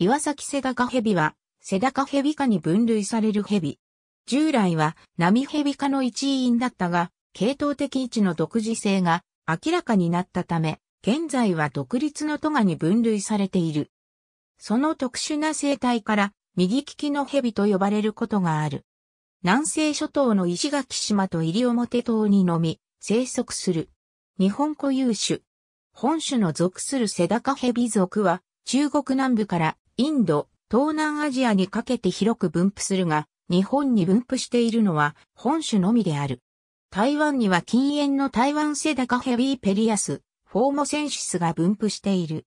岩崎セダカヘビは、セダカヘビ科に分類されるヘビ。従来は、ナミヘビ科の一員だったが、系統的位置の独自性が明らかになったため、現在は独立のトガに分類されている。その特殊な生態から、右利きのヘビと呼ばれることがある。南西諸島の石垣島と西表島にのみ、生息する。日本固有種。本種の属するセダカヘビ属は、中国南部からインド、東南アジアにかけて広く分布するが、日本に分布しているのは本種のみである。台湾には近縁の台湾セダカヘビーペリアス、フォーモセンシスが分布している。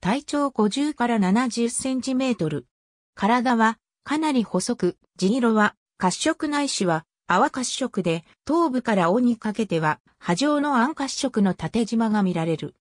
体長50から70センチメートル。体はかなり細く、地色は褐色ないしは泡褐色で、頭部から尾にかけては波状の暗褐色の縦縞が見られる。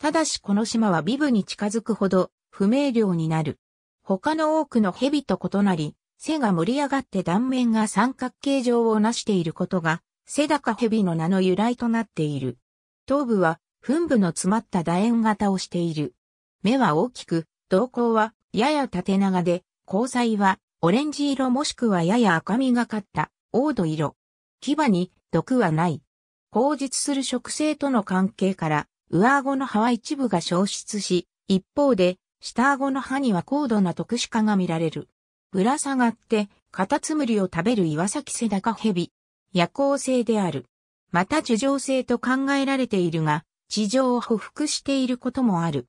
ただしこの島はビブに近づくほど不明瞭になる。他の多くの蛇と異なり、背が盛り上がって断面が三角形状を成していることが、背高蛇の名の由来となっている。頭部は、噴部の詰まった楕円型をしている。目は大きく、瞳孔はやや縦長で、光彩はオレンジ色もしくはやや赤みがかった黄土色。牙に毒はない。口述する植生との関係から、上顎の葉は一部が消失し、一方で下顎の歯には高度な特殊化が見られる。ぶら下がって、カタツムリを食べる岩崎セダカヘビ。夜行性である。また樹状性と考えられているが、地上を匍服していることもある。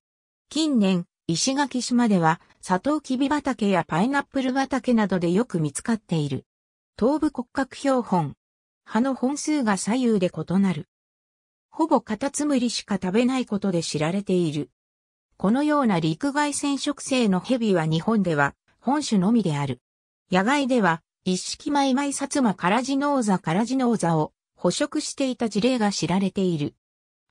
近年、石垣島では、サトウキビ畑やパイナップル畑などでよく見つかっている。頭部骨格標本。葉の本数が左右で異なる。ほぼカタツムリしか食べないことで知られている。このような陸外染色性の蛇は日本では本種のみである。野外では、一式マイマイサツマカラジノーザカラジノーザを捕食していた事例が知られている。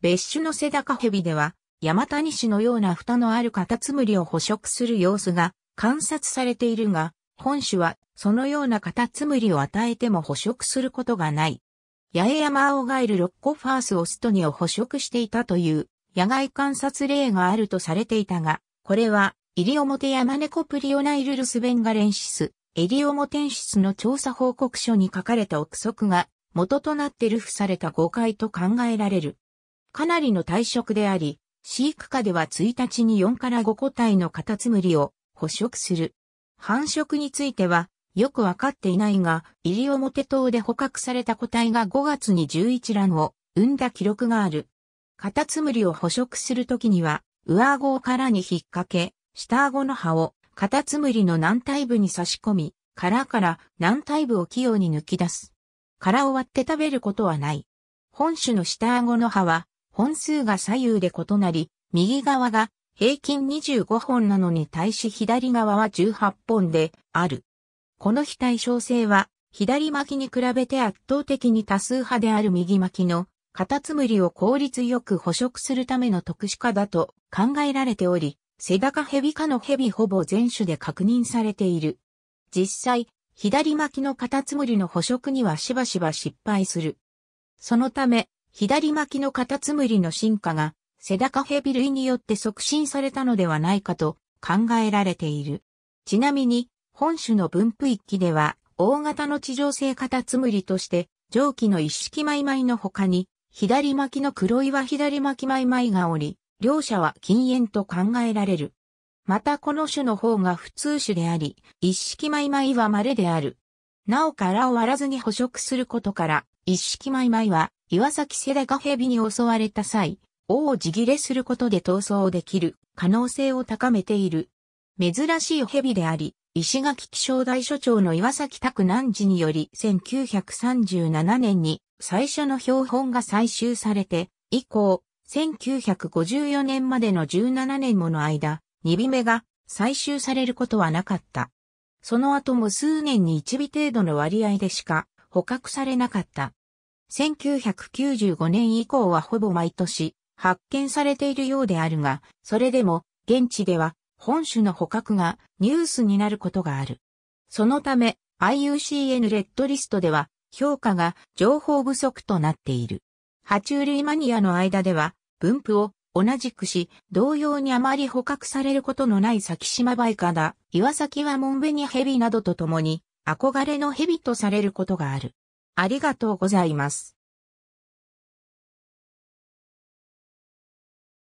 別種のセダカヘビでは、山谷市のような蓋のあるカタツムリを捕食する様子が観察されているが、本種はそのようなカタツムリを与えても捕食することがない。八重山青ガイルロッコファースオストニを捕食していたという野外観察例があるとされていたが、これは、イリオモテヤマネコプリオナイルルスベンガレンシス、エリオモテンシスの調査報告書に書かれた憶測が、元となって流布された誤解と考えられる。かなりの退職であり、飼育下では1日に4から5個体のカタツムリを捕食する。繁殖については、よくわかっていないが、イリオモテ島で捕獲された個体が5月に11卵を産んだ記録がある。カタツムリを捕食するときには、上顎を殻に引っ掛け、下顎の葉をカタツムリの軟体部に差し込み、殻から軟体部を器用に抜き出す。殻を割って食べることはない。本種の下顎の葉は、本数が左右で異なり、右側が平均25本なのに対し左側は18本である。この非対称性は、左巻きに比べて圧倒的に多数派である右巻きのカタツムリを効率よく捕食するための特殊化だと考えられており、セダカヘビ科のヘビほぼ全種で確認されている。実際、左巻きのカタツムリの捕食にはしばしば失敗する。そのため、左巻きのカタツムリの進化が、セダカヘビ類によって促進されたのではないかと考えられている。ちなみに、本種の分布域では、大型の地上性カタツムリとして、上記の一式マイマイの他に、左巻きの黒岩左巻きマイマイがおり、両者は禁煙と考えられる。またこの種の方が普通種であり、一式マイマイは稀である。なお殻を割らずに捕食することから、一式マイマイは岩崎セ田が蛇に襲われた際、王を地切れすることで逃走できる可能性を高めている。珍しい蛇であり、石垣気象台所長の岩崎拓南寺により1937年に最初の標本が採集されて、以降、1954年までの17年もの間、2尾目が採集されることはなかった。その後も数年に1尾程度の割合でしか捕獲されなかった。1995年以降はほぼ毎年発見されているようであるが、それでも現地では本種の捕獲がニュースになることがある。そのため IUCN レッドリストでは評価が情報不足となっている。爬虫類マニアの間では分布を同じくし、同様にあまり捕獲されることのない先島バイカだ、岩崎はモンベニヘビなどと共に憧れのヘビとされることがある。ありがとうございます。